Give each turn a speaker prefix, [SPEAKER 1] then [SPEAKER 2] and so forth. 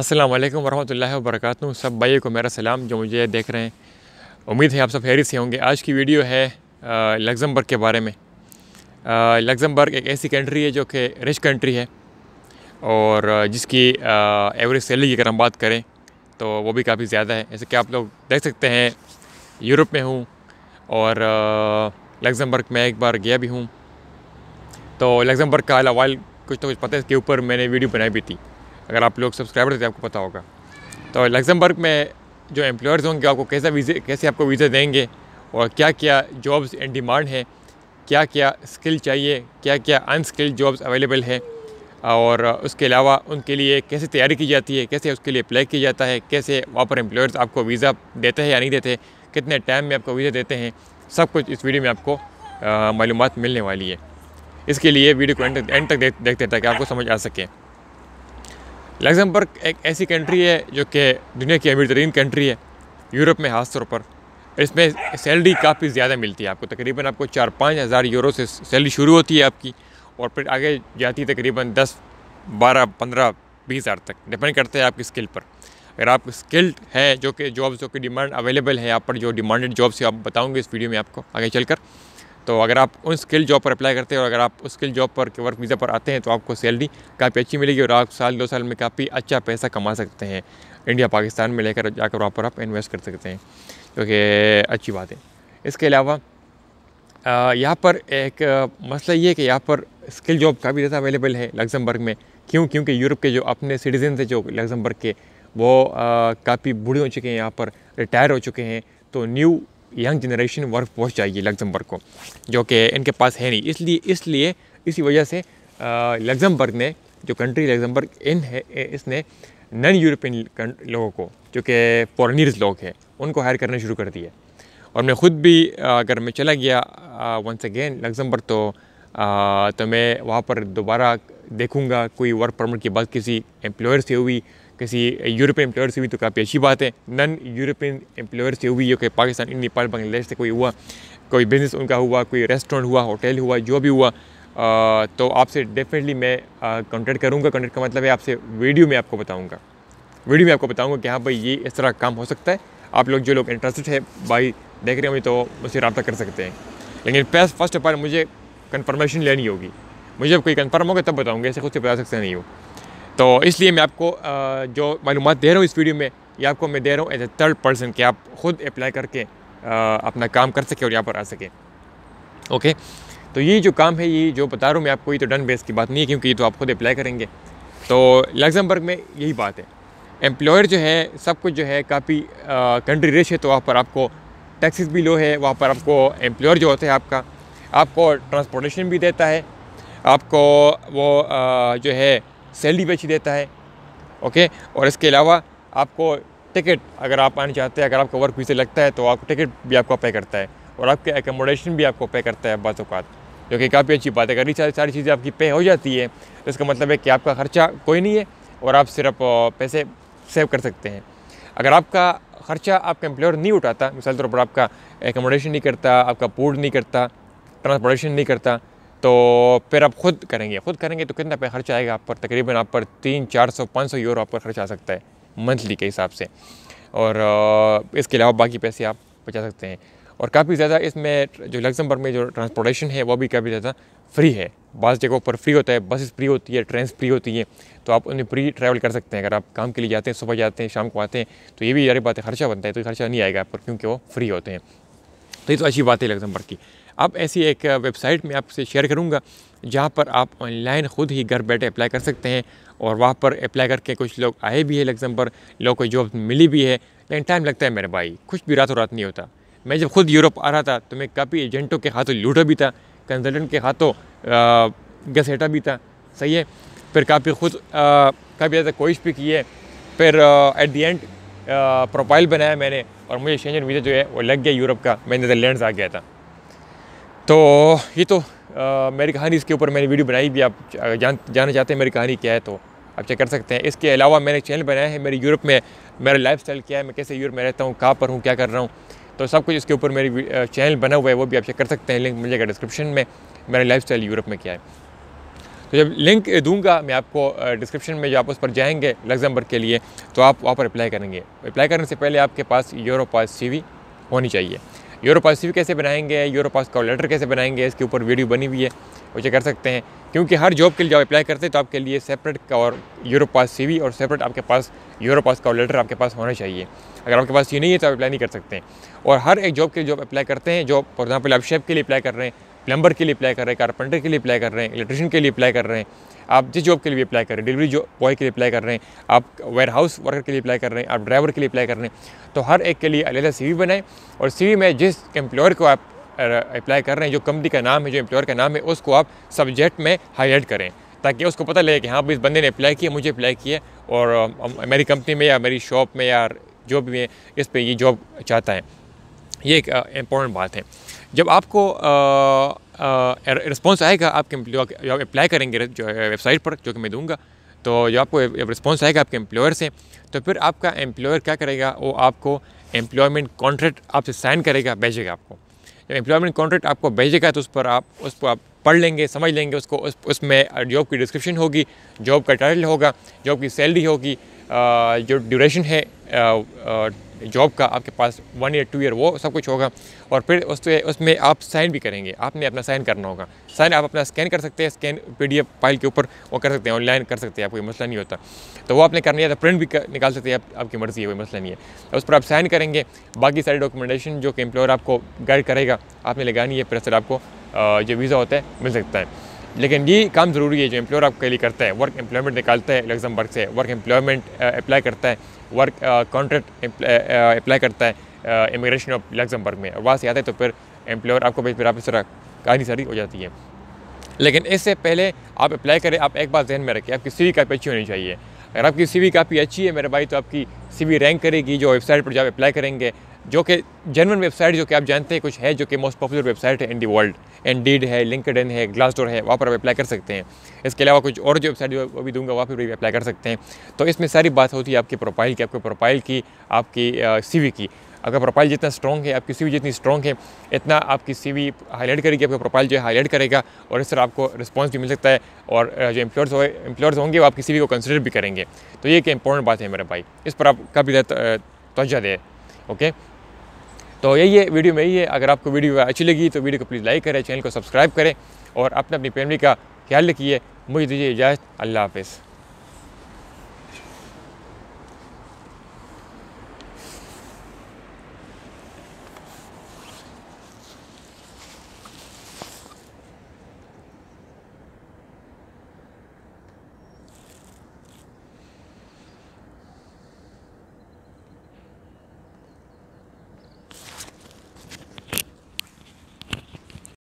[SPEAKER 1] अस्सलाम वालेकुम वरहमतुल्लाहि वबरकातुहू सब भाई को मेरा सलाम जो मुझे देख रहे हैं उम्मीद है आप सब खैरियत से होंगे आज की वीडियो है लग्ज़मबर्ग के बारे में लग्ज़मबर्ग एक ऐसी कंट्री है जो कि रिच कंट्री है और जिसकी एवरेज सैलरी की अगर हम बात करें तो वो भी काफ़ी ज़्यादा है जैसे कि आप लोग देख सकते हैं यूरोप में हूँ और लग्ज़मबर्ग में एक बार गया भी हूँ तो लग्ज़मबर्ग का अलावाल कुछ तो कुछ पता है इसके ऊपर मैंने वीडियो बनाई भी थी अगर आप लोग सब्सक्राइबर थे तो आपको पता होगा तो लग्जमबर्ग में जो एम्प्लॉयर्स होंगे आपको कैसा वीज़े कैसे आपको वीज़ा देंगे और क्या क्या जॉब्स इन डिमांड है क्या क्या स्किल चाहिए क्या क्या अनस्किल्ड जॉब्स अवेलेबल हैं और उसके अलावा उनके लिए कैसे तैयारी की जाती है कैसे उसके लिए अप्लाई किया जाता है कैसे वहाँ पर एम्प्लॉयर्स आपको वीज़ा देते हैं या नहीं देते कितने टाइम में आपको वीज़ा देते हैं सब कुछ इस वीडियो में आपको मालूम मिलने वाली है इसके लिए वीडियो को एंड तक, देखते हैं देख, देखते ताकि आपको समझ आ सके लग्जमबर्ग एक ऐसी कंट्री है जो कि दुनिया की अमीर तरीन कंट्री है यूरोप में खास तौर पर इसमें सैलरी काफ़ी ज़्यादा मिलती है आपको तकरीबन आपको चार पाँच हज़ार यूरो से सैलरी शुरू होती है आपकी और फिर आगे जाती है तकरीबन दस बारह पंद्रह बीस हज़ार तक डिपेंड करता है आपकी स्किल पर अगर आप स्किल्ड है जो कि जॉब्स जो कि डिमांड अवेलेबल है आप पर जो डिमांडेड जॉब्स आप बताऊँगे इस वीडियो में आपको आगे चलकर तो अगर आप उन स्किल जॉब पर अप्लाई करते हैं और अगर आप उस स्किल जॉब पर वर्क वीज़ा पर आते हैं तो आपको सैलरी काफ़ी अच्छी मिलेगी और आप साल दो साल में काफ़ी अच्छा पैसा कमा सकते हैं इंडिया पाकिस्तान में लेकर जाकर वहाँ पर आप इन्वेस्ट कर सकते हैं क्योंकि तो अच्छी बात है इसके अलावा यहाँ पर एक मसला ये है कि यहाँ पर स्किल जॉब काफ़ी ज़्यादा अवेलेबल है लग्जमबर्ग में क्यों क्योंकि यूरोप के जो अपने सिटीजन थे जो लग्जमबर्ग के वो काफ़ी बूढ़े हो चुके हैं यहाँ पर रिटायर हो चुके हैं तो न्यू यंग जनरेशन वर्क पहुँच जाएगी लग्जमबर्ग को जो कि इनके पास है नहीं इसलिए इसलिए इसी वजह से लग्जमबर्ग ने जो कंट्री लग्जमबर्ग इन है इसने नन यूरोपियन लोगों को जो कि फॉरनर्स लोग हैं उनको हायर करना शुरू कर दिया और मैं ख़ुद भी अगर मैं चला गया वंस अगेन लग्जमबर्ग तो आ, तो मैं वहाँ पर दोबारा देखूँगा कोई वर्क परमिट की बात किसी एम्प्लॉयर से हुई किसी यूरोपियन एम्प्लॉयर से हुई तो काफ़ी अच्छी बात है नन यूरोपियन एम्प्लॉयर से हुई जो कि पाकिस्तान नेपाल बांग्लादेश से कोई हुआ कोई बिज़नेस उनका हुआ कोई रेस्टोरेंट हुआ होटल हुआ जो भी हुआ आ, तो आपसे डेफिनेटली मैं कॉन्टेक्ट करूँगा कॉन्टेक्ट का मतलब है आपसे वीडियो में आपको बताऊँगा वीडियो में आपको बताऊँगा कि हाँ भाई ये इस तरह काम हो सकता है आप लोग जो लोग इंटरेस्टेड है भाई देख रहे होंगे तो उसे रबा कर सकते हैं लेकिन फर्स्ट फर्स्ट ऑफ ऑल मुझे कन्फर्मेशन लेनी होगी मुझे कोई कन्फर्म होगा तब बताऊँगा ऐसे खुद से बता सकते नहीं हो तो इसलिए मैं आपको जो मालूम दे रहा हूँ इस वीडियो में ये आपको मैं दे रहा हूँ एज ए थर्ड पर्सन कि आप ख़ुद अप्लाई करके अपना काम कर सकें और यहाँ पर आ सके ओके तो ये जो काम है ये जो बता रहा हूँ मैं आपको ये तो डन बेस की बात नहीं है क्योंकि ये तो आप खुद अप्लाई करेंगे तो लग्जमबर्ग में यही बात है एम्प्लॉयर जो है सब कुछ जो है काफ़ी कंट्री रिच है तो वहाँ पर आपको टैक्सेस भी लो है वहाँ पर आपको एम्प्लॉयर जो होता है आपका आपको ट्रांसपोर्टेशन भी देता है आपको वो आ, जो है सैलरी बेच देता है ओके और इसके अलावा आपको टिकट अगर आप आना चाहते हैं अगर आपका वर्क वीज़ा लगता है तो आपको टिकट भी आपको पे करता है और आपके एकोमोडेशन भी आपको पे करता है बाज़ात जो कि काफ़ी अच्छी बात है अगर सारी सारी चीज़ें आपकी पे हो जाती है तो इसका मतलब है कि आपका ख़र्चा कोई नहीं है और आप सिर्फ पैसे सेव कर सकते हैं अगर आपका ख़र्चा आपका एम्प्लॉयर नहीं उठाता मिसाल तौर पर आपका एकोमोडेशन नहीं करता आपका फूड नहीं करता ट्रांसपोर्टेशन नहीं करता तो फिर आप खुद करेंगे खुद करेंगे तो कितना पे खर्च आएगा आप पर तकरीबन आप पर तीन चार सौ पाँच सौ यूरो आप पर खर्च आ सकता है मंथली के हिसाब से और इसके अलावा बाकी पैसे आप बचा सकते हैं और काफ़ी ज़्यादा इसमें जो लग्जमबर्ग में जो ट्रांसपोर्टेशन है वो भी काफ़ी ज़्यादा फ्री है बस जगहों पर फ्री होता है बसेस फ्री होती है ट्रेन फ्री होती हैं तो आप उन्हें फ्री ट्रैवल कर सकते हैं अगर आप काम के लिए जाते हैं सुबह जाते हैं शाम को आते हैं तो ये भी यारी बात है खर्चा बनता है तो खर्चा नहीं आएगा आप पर क्योंकि वो फ्री होते हैं तो ये तो अच्छी बात है लग्जमबर्ग की अब ऐसी एक वेबसाइट में आपसे शेयर करूँगा जहाँ पर आप ऑनलाइन ख़ुद ही घर बैठे अप्लाई कर सकते हैं और वहाँ पर अप्लाई करके कुछ लोग आए भी हैं पर लोग को जॉब मिली भी है लेकिन टाइम लगता है मेरे भाई कुछ भी रातों रात नहीं होता मैं जब खुद यूरोप आ रहा था तो मैं काफ़ी एजेंटों के हाथों लूटा भी था कंसल्टेंट के हाथों घसेटा भी था सही है फिर काफ़ी खुद काफ़ी ज़्यादा कोशिश भी की है फिर एट दी एंड प्रोफाइल बनाया मैंने और मुझे शेंजन वीज़ा जो है वो लग गया यूरोप का मैं नीदरलैंड आ गया था तो ये तो आ, मेरी कहानी इसके ऊपर मैंने वीडियो बनाई भी आप जान जानना चाहते हैं मेरी कहानी क्या है तो आप चेक कर सकते हैं इसके अलावा मैंने चैनल बनाया है मेरे यूरोप में मेरा लाइफ स्टाइल क्या है मैं कैसे यूरोप में रहता हूँ कहाँ पर हूँ क्या कर रहा हूँ तो सब कुछ इसके ऊपर मेरी चैनल बना हुआ है वो भी आप चेक कर सकते हैं लिंक मिल जाएगा डिस्क्रिप्शन में मेरा लाइफ स्टाइल यूरोप में क्या है तो जब लिंक दूंगा मैं आपको डिस्क्रिप्शन में जो आप उस पर जाएंगे लग्जमबर्ग के लिए तो आप वहाँ पर अप्लाई करेंगे अप्लाई करने से पहले आपके पास यूरोप पास सी होनी चाहिए यूरोपास सी कैसे बनाएंगे यूरो पास का लेटर कैसे बनाएंगे इसके ऊपर वीडियो बनी हुई है वो चेक कर सकते हैं क्योंकि हर जॉब के लिए जब अप्लाई करते हैं तो आपके लिए सेपरेट और यूरोपास सी और सेपरेट आपके पास पास का लेटर आपके पास होना चाहिए अगर आपके पास ये नहीं है तो आप अप्लाई नहीं कर सकते और हर एक जॉब के लिए जॉब अप्लाई करते हैं जॉब फॉर एग्जाम्पल आप शेफ के लिए अप्लाई कर रहे हैं प्लम्बर के लिए अप्लाई कर रहे हैं कारपेंटर के लिए अप्लाई कर रहे हैं इलेक्ट्रिशियन के लिए अप्लाई कर रहे हैं आप जिस जॉब के लिए अप्लाई कर रहे हैं डिलीवरी जो बॉय के लिए अप्लाई कर रहे हैं आप वेयर हाउस वर्कर के लिए अप्लाई कर रहे हैं आप ड्राइवर के लिए अप्लाई कर रहे हैं तो हर एक के लिए अलग सी बनाएं और सी में जिस एम्प्लॉयर को आप अप्लाई कर रहे हैं जो कंपनी का नाम है जो एम्प्लॉयर का नाम है उसको आप सब्जेक्ट में हाईलाइट करें ताकि उसको पता लगे कि हाँ इस बंदे ने अप्लाई किया मुझे अप्लाई किया और मेरी कंपनी में या मेरी शॉप में या जो भी है इस पर ये जॉब चाहता है ये एक इम्पॉर्टेंट बात है जब आपको रिस्पॉन्स आएगा आप अप्लाई करेंगे जो वेबसाइट पर जो कि मैं दूंगा तो जब आपको रिस्पॉन्स आएगा आपके एम्प्लॉयर से तो फिर आपका एम्प्लॉयर क्या करेगा वो आपको एम्प्लॉयमेंट कॉन्ट्रैक्ट आपसे साइन करेगा भेजेगा आपको जब एम्प्लॉयमेंट कॉन्ट्रैक्ट आपको भेजेगा तो उस पर आप उस पर आप पढ़ लेंगे समझ लेंगे उसको उस उसमें जॉब की डिस्क्रिप्शन होगी जॉब का टाइटल होगा जॉब की सैलरी होगी जो ड्यूरेशन है जॉब का आपके पास वन ईयर टू ईयर वो सब कुछ होगा और फिर उस उसमें आप साइन भी करेंगे आपने अपना साइन करना होगा साइन आप अपना स्कैन कर सकते हैं स्कैन पी फाइल के ऊपर वो कर सकते हैं ऑनलाइन कर सकते हैं आपको कोई मसला नहीं होता तो वो आपने करना है तो प्रिंट भी कर, निकाल सकते हैं आप, आपकी मर्ज़ी है कोई मसला नहीं है तो उस पर आप साइन करेंगे बाकी सारी डॉक्यूमेंटेशन जो कि एम्प्लॉयर आपको गाइड करेगा आपने लगानी है फिर आपको जो वीज़ा होता है मिल सकता है लेकिन ये काम ज़रूरी है जो एम्प्लॉयर आपके लिए करता है वर्क एम्प्लॉयमेंट निकालता है लग्जमबर्ग से वर्क एम्प्लॉयमेंट अप्लाई करता है वर्क कॉन्ट्रैक्ट अप्लाई करता है इमिग्रेशन ऑफ लग्जमबर्ग में वहाँ से आता है तो फिर एम्प्लॉयर आपको फिर आप इस तरह कहानी सारी हो जाती है लेकिन इससे पहले आप अप्लाई करें आप एक बात जहन में रखें आपकी सी काफ़ी अच्छी होनी चाहिए अगर आपकी सी काफ़ी अच्छी है मेरे भाई तो आपकी सी रैंक करेगी जो वेबसाइट पर जब अप्लाई करेंगे जो कि जर्मन वेबसाइट जो कि आप जानते हैं कुछ है जो कि मोस्ट पॉपुलर वेबसाइट है in the world Indeed है लिंकड इन है ग्लासडोर है वहाँ पर आप अप्लाई कर सकते हैं इसके अलावा कुछ और जो वेबसाइट जो वो भी दूंगा वहाँ पर भी अप्लाई कर सकते हैं तो इसमें सारी बात होती है आपकी प्रोफाइल की आपकी प्रोफाइल की आपकी सी की अगर प्रोफाइल जितना स्ट्रॉग है आपकी सी जितनी स्ट्रॉग है इतना आपकी सी वी हाईलाइट करेगी आपका प्रोफाइल जो है हाईलाइट करेगा और इस तरह आपको रिस्पॉन्स भी मिल सकता है और जो एम्प्लॉयर्स हो एम्प्लॉयर्स होंगे वो आपकी सी को कंसिडर भी करेंगे तो ये एक इंपॉर्टेंट बात है मेरे भाई इस पर आप काफ़ी ज़्यादा तोजा दें ओके तो यही है वीडियो में यही है अगर आपको वीडियो अच्छी लगी तो वीडियो को प्लीज़ लाइक करें चैनल को सब्सक्राइब करें और अपने अपनी फैमिली का ख्याल रखिए मुझे दीजिए इजाज़त अल्लाह हाफिज़